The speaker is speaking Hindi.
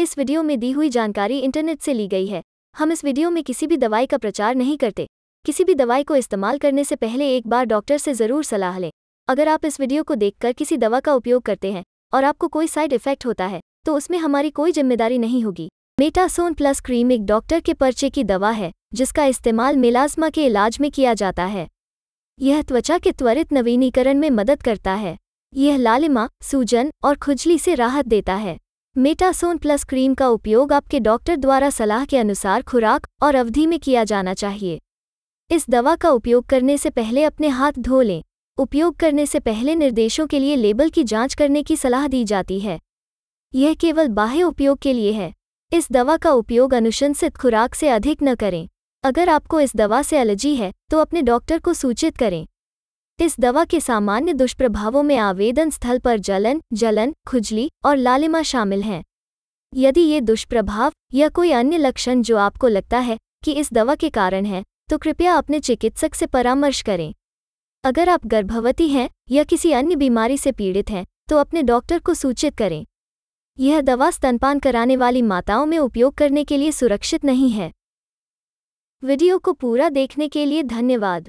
इस वीडियो में दी हुई जानकारी इंटरनेट से ली गई है हम इस वीडियो में किसी भी दवाई का प्रचार नहीं करते किसी भी दवाई को इस्तेमाल करने से पहले एक बार डॉक्टर से ज़रूर सलाह लें अगर आप इस वीडियो को देखकर किसी दवा का उपयोग करते हैं और आपको कोई साइड इफेक्ट होता है तो उसमें हमारी कोई जिम्मेदारी नहीं होगी मेटासोन प्लस क्रीम एक डॉक्टर के पर्चे की दवा है जिसका इस्तेमाल मेलाज्मा के इलाज में किया जाता है यह त्वचा के त्वरित नवीनीकरण में मदद करता है यह लालिमा सूजन और खुजली से राहत देता है मेटासोन प्लस क्रीम का उपयोग आपके डॉक्टर द्वारा सलाह के अनुसार खुराक और अवधि में किया जाना चाहिए इस दवा का उपयोग करने से पहले अपने हाथ धो लें उपयोग करने से पहले निर्देशों के लिए लेबल की जांच करने की सलाह दी जाती है यह केवल बाह्य उपयोग के लिए है इस दवा का उपयोग अनुशंसित खुराक से अधिक न करें अगर आपको इस दवा से एलर्जी है तो अपने डॉक्टर को सूचित करें इस दवा के सामान्य दुष्प्रभावों में आवेदन स्थल पर जलन जलन खुजली और लालिमा शामिल हैं यदि ये दुष्प्रभाव या कोई अन्य लक्षण जो आपको लगता है कि इस दवा के कारण है तो कृपया अपने चिकित्सक से परामर्श करें अगर आप गर्भवती हैं या किसी अन्य बीमारी से पीड़ित हैं तो अपने डॉक्टर को सूचित करें यह दवा स्तनपान कराने वाली माताओं में उपयोग करने के लिए सुरक्षित नहीं है वीडियो को पूरा देखने के लिए धन्यवाद